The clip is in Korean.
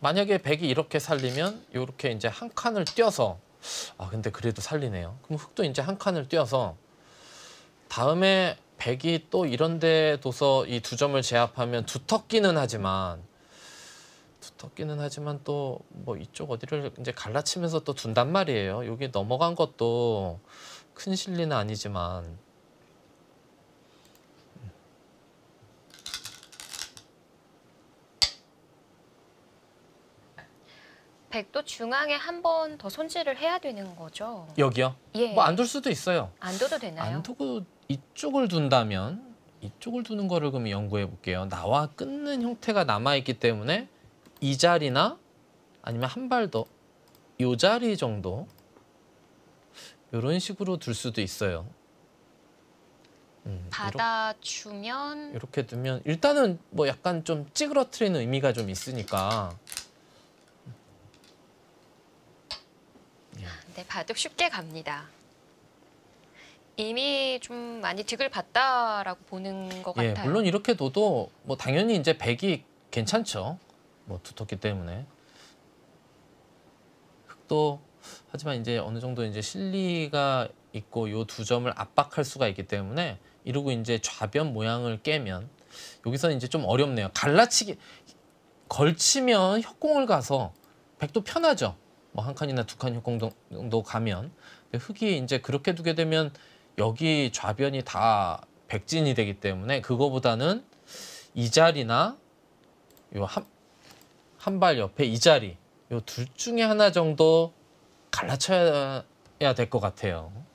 만약에 백이 이렇게 살리면 이렇게 이제 한 칸을 띄어서아 근데 그래도 살리네요. 그럼 흑도 이제 한 칸을 띄어서 다음에 백이또 이런 데 둬서 이 두 점을 제압하면 두텁기는 하지만 두텁기는 하지만 또 뭐 이쪽 어디를 이제 갈라치면서 또 둔단 말이에요. 여기 넘어간 것도 큰 실리는 아니지만 백도 중앙에 한 번 더 손질을 해야 되는 거죠? 여기요? 예. 뭐안 둘 수도 있어요. 안 둬도 되나요? 안 두고 이쪽을 둔다면 이쪽을 두는 거를 그럼 연구해 볼게요. 나와 끊는 형태가 남아있기 때문에 이 자리나 아니면 한 발더요 자리 정도 이런 식으로 둘 수도 있어요. 음, 받아주면 이렇게, 이렇게 두면 일단은 뭐 약간 좀 찌그러트리는 의미가 좀 있으니까 네, 바둑 쉽게 갑니다. 이미 좀 많이 득을 봤다라고 보는 것 예, 같아요. 물론 이렇게 둬도 뭐 당연히 이제 백이 괜찮죠. 뭐 두텁기 때문에. 흑도 하지만 이제 어느 정도 이제 실리가 있고 요 두 점을 압박할 수가 있기 때문에 이러고 이제 좌변 모양을 깨면 여기서 는 이제 좀 어렵네요. 갈라치기 걸치면 협공을 가서 백도 편하죠. 뭐한 칸이나 두 칸 정도 가면 흙이 이제 그렇게 두게 되면 여기 좌변이 다 백진이 되기 때문에 그거보다는 이 자리나 요한한 발 옆에 이 자리 요둘 중에 하나 정도 갈라쳐야 될 것 같아요.